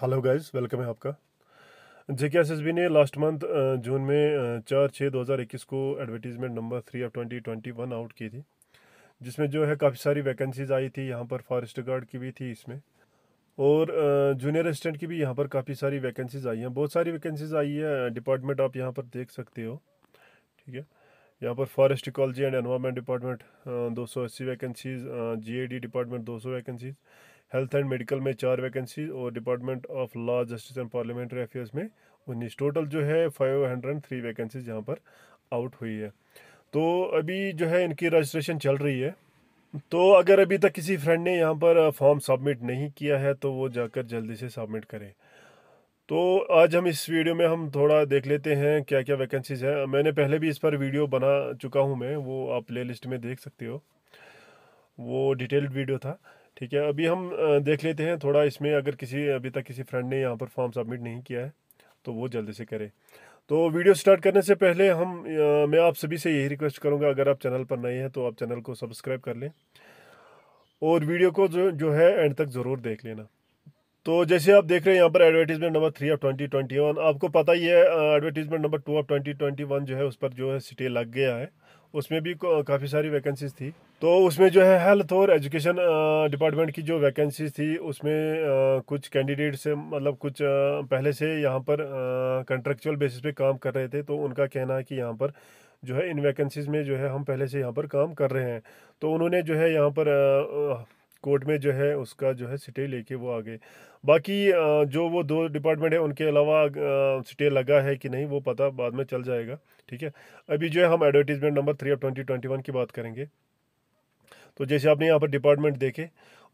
hello guys welcome है आपका J K S S B ने लास्ट मंथ जून में चार छः दो हज़ार इक्कीस को advertisement number three of twenty twenty one out की थी जिसमें जो है काफ़ी सारी वैकेंसीज आई थी यहाँ पर फॉरेस्ट गार्ड की भी थी इसमें और जूनियर असिस्टेंट की भी यहाँ पर काफ़ी सारी वैकेंसीज आई हैं बहुत सारी वैकेंसीज आई है डिपार्टमेंट आप यहाँ पर देख सकते हो ठीक है यहाँ पर forest ecology and environment department दो सौ अस्सी वैकेंसीज जी डी डिपार्टमेंट दो सौ वैकेंसीज़ हेल्थ एंड मेडिकल में चार वैकेंसी और department of law justice and parliamentary affairs में उन्नीस टोटल जो है फाइव हंड्रेड थ्री वैकेंसीज यहाँ पर आउट हुई है तो अभी जो है इनकी रजिस्ट्रेशन चल रही है तो अगर अभी तक किसी फ्रेंड ने यहाँ पर फॉर्म सबमिट नहीं किया है तो वो जाकर जल्दी से सबमिट करें तो आज हम इस वीडियो में हम थोड़ा देख लेते हैं क्या क्या वैकेंसीज़ हैं मैंने पहले भी इस पर वीडियो बना चुका हूँ मैं वो आप प्ले लिस्ट में देख सकते हो वो डिटेल्ड वीडियो था ठीक है अभी हम देख लेते हैं थोड़ा इसमें अगर किसी अभी तक किसी फ्रेंड ने यहाँ पर फॉर्म सबमिट नहीं किया है तो वो जल्दी से करे तो वीडियो स्टार्ट करने से पहले हम आ, मैं आप सभी से यही रिक्वेस्ट करूँगा अगर आप चैनल पर नए हैं तो आप चैनल को सब्सक्राइब कर लें और वीडियो को जो जो है एंड तक ज़रूर देख लेना तो जैसे आप देख रहे हैं यहाँ पर advertisement number three of twenty twenty one आपको पता ही है advertisement number two of twenty twenty one जो है उस पर जो है सिटी लग गया है उसमें भी काफ़ी सारी वैकेंसीज थी तो उसमें जो है हेल्थ और एजुकेशन डिपार्टमेंट की जो वैकेंसीज थी उसमें कुछ कैंडिडेट से मतलब कुछ पहले से यहाँ पर कंट्रेक्चुअल बेसिस पे काम कर रहे थे तो उनका कहना है कि यहाँ पर जो है इन वैकेंसीज में जो है हम पहले से यहाँ पर काम कर रहे हैं तो उन्होंने जो है यहाँ पर कोर्ट में जो है उसका जो है स्टे लेके वो आ गए बाकी जो वो दो डिपार्टमेंट है उनके अलावा स्टे लगा है कि नहीं वो पता बाद में चल जाएगा ठीक है अभी जो है हम advertisement number three of twenty twenty one की बात करेंगे तो जैसे आपने यहाँ पर डिपार्टमेंट देखे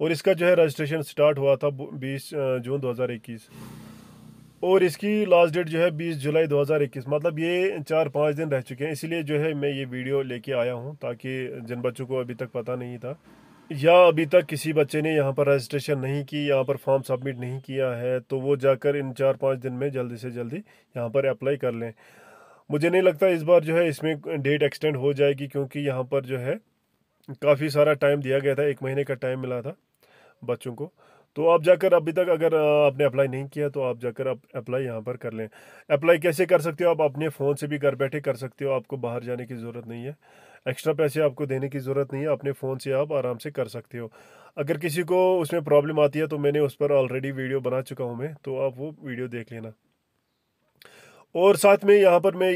और इसका जो है रजिस्ट्रेशन स्टार्ट हुआ था बीस जून दो हज़ार इक्कीस और इसकी लास्ट डेट जो है 20 जुलाई 2021 मतलब ये चार पाँच दिन रह चुके हैं इसलिए जो है मैं ये वीडियो लेके आया हूँ ताकि जिन बच्चों को अभी तक पता नहीं था या अभी तक किसी बच्चे ने यहाँ पर रजिस्ट्रेशन नहीं की यहाँ पर फॉर्म सबमिट नहीं किया है तो वो जाकर इन चार पाँच दिन में जल्दी से जल्दी यहाँ पर अप्लाई कर लें मुझे नहीं लगता इस बार जो है इसमें डेट एक्सटेंड हो जाएगी क्योंकि यहाँ पर जो है काफ़ी सारा टाइम दिया गया था एक महीने का टाइम मिला था बच्चों को तो आप जाकर अभी तक अगर आपने अप्लाई नहीं किया तो आप जाकर आप अप्लाई यहाँ पर कर लें अप्लाई कैसे कर सकते हो आप अपने फ़ोन से भी घर बैठे कर सकते हो आपको बाहर जाने की ज़रूरत नहीं है एक्स्ट्रा पैसे आपको देने की ज़रूरत नहीं है अपने फ़ोन से आप आराम से कर सकते हो अगर किसी को उसमें प्रॉब्लम आती है तो मैंने उस पर ऑलरेडी वीडियो बना चुका हूँ मैं तो आप वो वीडियो देख लेना और साथ में यहाँ पर मैं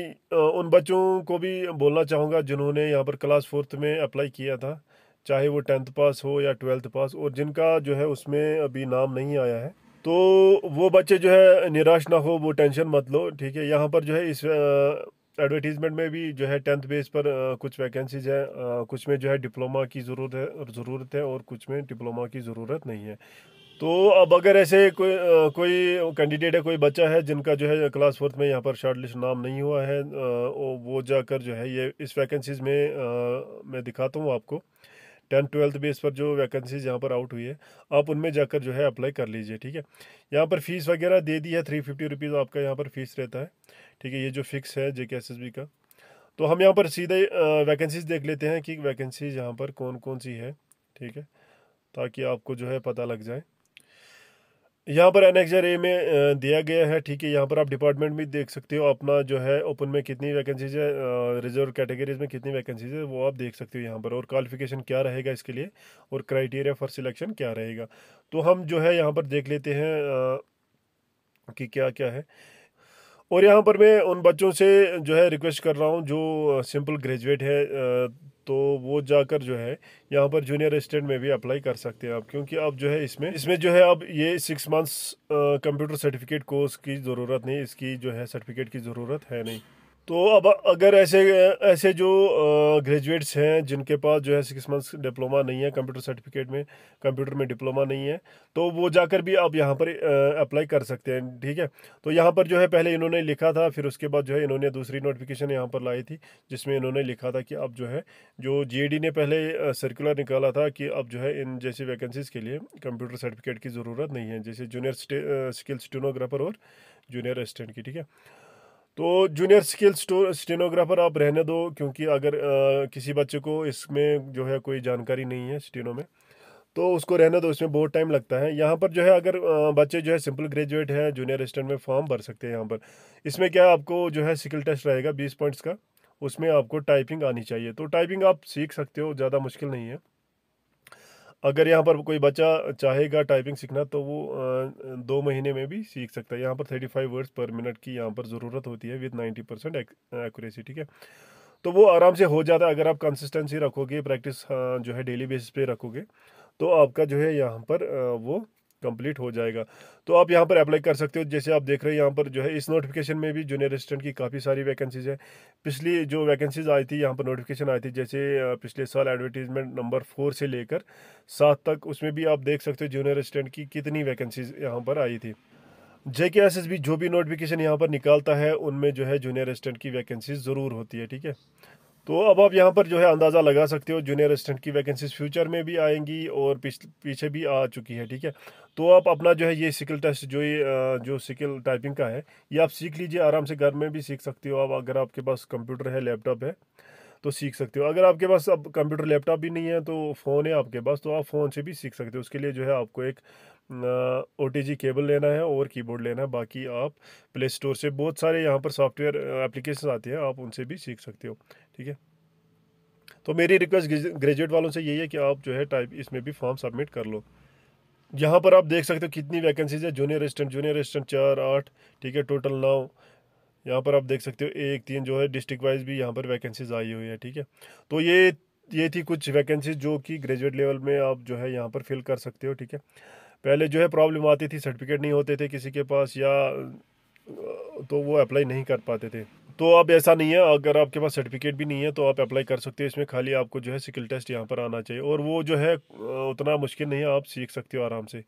उन बच्चों को भी बोलना चाहूँगा जिन्होंने यहाँ पर क्लास फोर्थ में अप्लाई किया था चाहे वो टेंथ पास हो या ट्वेल्थ पास और जिनका जो है उसमें अभी नाम नहीं आया है तो वो बच्चे जो है निराश ना हो वो टेंशन मत लो ठीक है यहाँ पर जो है इस एडवर्टीज़मेंट में भी जो है टेंथ बेस पर आ, कुछ वैकेंसीज हैं कुछ में जो है डिप्लोमा की ज़रूरत है और ज़रूरत है और कुछ में डिप्लोमा की ज़रूरत नहीं है तो अब अगर ऐसे कोई आ, कोई कैंडिडेट है कोई बच्चा है जिनका जो है क्लास फोर्थ में यहाँ पर शार्ट लिस्ट नाम नहीं हुआ है आ, वो जाकर जो है ये इस वैकेंसीज में मैं दिखाता हूँ आपको टेंथ ट्वेल्थ बेस पर जो वैकेंसीज यहाँ पर आउट हुई है आप उनमें जाकर जो है अप्लाई कर लीजिए ठीक है यहाँ पर फीस वगैरह दे दी है थ्री फिफ्टी रुपीज़ आपका यहाँ पर फीस रहता है ठीक है ये जो फिक्स है जे का तो हम यहाँ पर सीधे वैकेंसीज देख लेते हैं कि वैकेंसीज यहाँ पर कौन कौन सी है ठीक है ताकि आपको जो है पता लग जाए यहाँ पर एन ए में दिया गया है ठीक है यहाँ पर आप डिपार्टमेंट भी देख सकते हो अपना जो है ओपन में कितनी वैकेंसीज है रिजर्व कैटेगरीज में कितनी वैकेंसीज है वो आप देख सकते हो यहाँ पर और क्वालिफिकेशन क्या रहेगा इसके लिए और क्राइटेरिया फॉर सिलेक्शन क्या रहेगा तो हम जो है यहाँ पर देख लेते हैं कि क्या क्या है और यहाँ पर मैं उन बच्चों से जो है रिक्वेस्ट कर रहा हूँ जो सिंपल ग्रेजुएट है तो वो जाकर जो है यहाँ पर जूनियर असिस्टेंट में भी अप्लाई कर सकते हैं आप क्योंकि अब जो है इसमें इसमें जो है अब ये six months computer certificate course की ज़रूरत नहीं इसकी जो है सर्टिफिकेट की ज़रूरत है नहीं तो अब अगर ऐसे ऐसे जो ग्रेजुएट्स हैं जिनके पास जो है सिक्स मंथ्स डिप्लोमा नहीं है कंप्यूटर सर्टिफिकेट में कंप्यूटर में डिप्लोमा नहीं है तो वो जाकर भी आप यहाँ पर अप्लाई कर सकते हैं ठीक है तो यहाँ पर जो है पहले इन्होंने लिखा था फिर उसके बाद जो है इन्होंने दूसरी नोटिफिकेशन यहाँ पर लाई थी जिसमें इन्होंने लिखा था कि अब जो है जो जी e ने पहले सर्कुलर निकाला था कि अब जो है इन जैसी वैकेंसीज़ के लिए कंप्यूटर सर्टिफिकेट की ज़रूरत नहीं है जैसे जूनियर स्किल स्टेनोग्राफर और जूनियर असिस्टेंट की ठीक है तो जूनियर स्किल स्टेनोग्राफर आप रहने दो क्योंकि अगर आ, किसी बच्चे को इसमें जो है कोई जानकारी नहीं है स्टेनो में तो उसको रहने दो इसमें बहुत टाइम लगता है यहाँ पर जो है अगर बच्चे जो है सिंपल ग्रेजुएट हैं जूनियर असिस्टेंट में फॉर्म भर सकते हैं यहाँ पर इसमें क्या आपको जो है स्किल टेस्ट रहेगा बीस पॉइंट्स का उसमें आपको टाइपिंग आनी चाहिए तो टाइपिंग आप सीख सकते हो ज़्यादा मुश्किल नहीं है अगर यहाँ पर कोई बच्चा चाहेगा टाइपिंग सीखना तो वो दो महीने में भी सीख सकता है यहाँ पर थर्टी फाइव वर्ड्स पर मिनट की यहाँ पर ज़रूरत होती है विद नाइन्टी परसेंट एक्यूरेसी ठीक है तो वो आराम से हो जाता है अगर आप कंसिस्टेंसी रखोगे प्रैक्टिस जो है डेली बेसिस पे रखोगे तो आपका जो है यहाँ पर वो कंप्लीट हो जाएगा तो आप यहाँ पर अप्लाई कर सकते हो जैसे आप देख रहे हैं यहाँ पर जो है इस नोटिफिकेशन में भी जूनियर असिस्टेंट की काफ़ी सारी वैकेंसीज़ है पिछली जो वैकेंसीज आई थी यहाँ पर नोटिफिकेशन आई थी जैसे पिछले साल एडवर्टीजमेंट नंबर फोर से लेकर सात तक उसमें भी आप देख सकते हो जूनियर असिस्टेंट की कितनी वैकेंसीज यहाँ पर आई थी जेके एस एस बी जो भी नोटिफिकेशन यहाँ पर निकालता है उनमें जो है जूनियर असिस्टेंट की वैकेंसीज ज़रूर होती है ठीक है तो अब आप यहाँ पर जो है अंदाज़ा लगा सकते हो जूनियर असिस्टेंट की वैकेंसीज फ्यूचर में भी आएंगी और पीछे भी आ चुकी है ठीक है तो आप अपना जो है ये स्किल टेस्ट जो ये जो स्किल टाइपिंग का है ये आप सीख लीजिए आराम से घर में भी सीख सकते हो आप अगर आपके पास कंप्यूटर है लैपटॉप है तो सीख सकते हो अगर आपके पास अब कंप्यूटर लैपटॉप भी नहीं है तो फ़ोन है आपके पास तो आप फ़ोन से भी सीख सकते हो उसके लिए जो है आपको एक ओ केबल लेना है और कीबोर्ड लेना है बाकी आप प्ले स्टोर से बहुत सारे यहाँ पर सॉफ्टवेयर एप्लीकेशन आते हैं आप उनसे भी सीख सकते हो ठीक है तो मेरी रिक्वेस्ट ग्रेजुएट वालों से यही है कि आप जो है टाइप इसमें भी फॉर्म सबमिट कर लो यहाँ पर आप देख सकते हो कितनी वैकेंसीज है जूनियर असिस्टेंट जूनियर असिस्टेंट चार आठ ठीक है टोटल नौ यहाँ पर आप देख सकते हो एक तीन जो है डिस्ट्रिक्ट वाइज भी यहाँ पर वैकेंसीज आई हुई है ठीक है तो ये ये थी कुछ वैकेंसीज जो कि ग्रेजुएट लेवल में आप जो है यहाँ पर फिल कर सकते हो ठीक है पहले जो है प्रॉब्लम आती थी सर्टिफिकेट नहीं होते थे किसी के पास या तो वो अप्लाई नहीं कर पाते थे तो अब ऐसा नहीं है अगर आपके पास सर्टिफिकेट भी नहीं है तो आप अप्लाई कर सकते हो इसमें खाली आपको जो है स्किल टेस्ट यहाँ पर आना चाहिए और वो जो है उतना मुश्किल नहीं है आप सीख सकते हो आराम से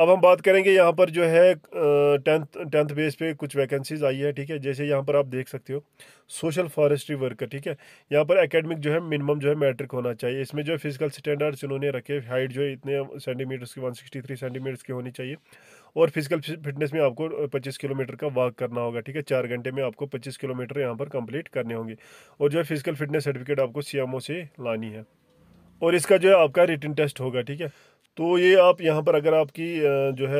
अब हम बात करेंगे यहाँ पर जो है टेंथ टेंथ बेस पे कुछ वैकेंसीज आई है ठीक है जैसे यहाँ पर आप देख सकते हो सोशल फॉरेस्ट्री वर्कर ठीक है यहाँ पर एकेडमिक जो है मिनिमम जो है मैट्रिक होना चाहिए इसमें जो है फिजिकल स्टैंडर्ड्स इन्होंने रखे हाइट जो है इतने सेंटीमीटर्स की 163 सेंटीमीटर्स की होनी चाहिए और फिजिकल फिटनेस में आपको पच्चीस किलोमीटर का वॉक करना होगा ठीक है चार घंटे में आपको पच्चीस किलोमीटर यहाँ पर कंप्लीट करने होंगे और जो है फिजिकल फिटनेस सर्टिफिकेट आपको सी से लानी है और इसका जो है आपका रिटर्न टेस्ट होगा ठीक है तो ये आप यहाँ पर अगर आपकी जो है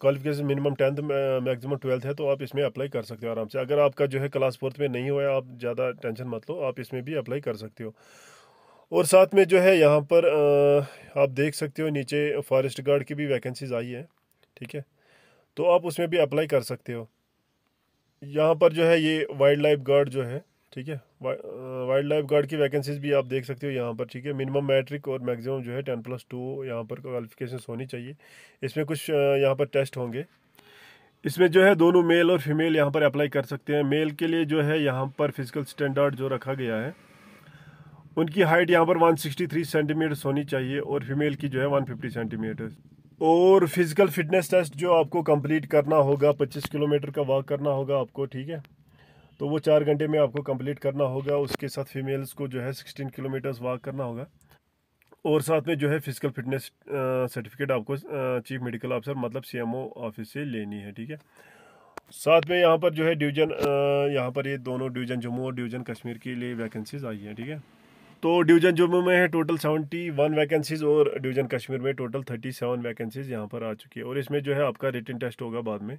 qualification minimum tenth maximum twelfth है तो आप इसमें अप्लाई कर सकते हो आराम से अगर आपका जो है क्लास फोर्थ में नहीं हुआ आप ज़्यादा टेंशन मत लो आप इसमें भी अप्लाई कर सकते हो और साथ में जो है यहाँ पर आप देख सकते हो नीचे फॉरेस्ट गार्ड की भी वैकेंसीज आई है ठीक है तो आप उसमें भी अप्लाई कर सकते हो यहाँ पर जो है ये वाइल्ड लाइफ गार्ड जो है ठीक है वाइल्ड लाइफ गार्ड की वैकेंसीज भी आप देख सकते हो यहाँ पर ठीक है मिनिमम मैट्रिक और मैक्सिमम जो है टेन प्लस टू यहाँ पर क्वालिफिकेशन होनी चाहिए इसमें कुछ uh, यहाँ पर टेस्ट होंगे इसमें जो है दोनों मेल और फीमेल यहाँ पर अप्लाई कर सकते हैं मेल के लिए जो है यहाँ पर फिजिकल स्टैंडर्ड जो रखा गया है उनकी हाइट यहाँ पर वन सेंटीमीटर्स होनी चाहिए और फीमेल की जो है वन सेंटीमीटर्स और फिजिकल फिटनेस टेस्ट जो आपको कंप्लीट करना होगा 25 किलोमीटर का वॉक करना होगा आपको ठीक है तो वो चार घंटे में आपको कंप्लीट करना होगा उसके साथ फीमेल्स को जो है सिक्सटीन किलोमीटर्स वॉक करना होगा और साथ में जो है फिजिकल फिटनेस सर्टिफिकेट आपको चीफ मेडिकल ऑफिसर मतलब सीएमओ ऑफिस से लेनी है ठीक है साथ में यहाँ पर जो है डिवीजन यहाँ पर ये दोनों डिवीजन जम्मू और डिवीजन कश्मीर के लिए वैकेंसीज आई हैं ठीक है तो डिवीजन जम्मू में है टोटल सेवेंटी वन वैकेंसीज और डिवीजन कश्मीर में टोटल थर्टी सेवन वैकेंसीज यहाँ पर आ चुकी है और इसमें जो है आपका रिटर्न टेस्ट होगा बाद में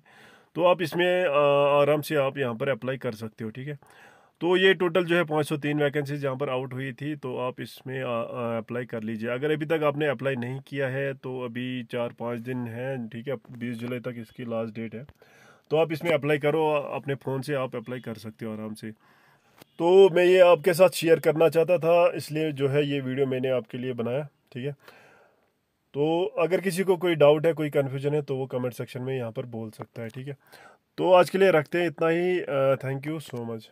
तो आप इसमें आराम से आप यहाँ पर अप्लाई कर सकते हो ठीक है तो ये टोटल जो है 503 वैकेंसीज यहाँ पर आउट हुई थी तो आप इसमें अप्लाई कर लीजिए अगर अभी तक आपने अप्लाई नहीं किया है तो अभी चार पाँच दिन हैं ठीक है बीस जुलाई तक इसकी लास्ट डेट है तो आप इसमें अप्लाई करो अपने फ़ोन से आप अप्लाई कर सकते हो आराम से तो मैं ये आपके साथ शेयर करना चाहता था इसलिए जो है ये वीडियो मैंने आपके लिए बनाया ठीक है तो अगर किसी को कोई डाउट है कोई कन्फ्यूजन है तो वो कमेंट सेक्शन में यहाँ पर बोल सकता है ठीक है तो आज के लिए रखते हैं इतना ही थैंक यू सो मच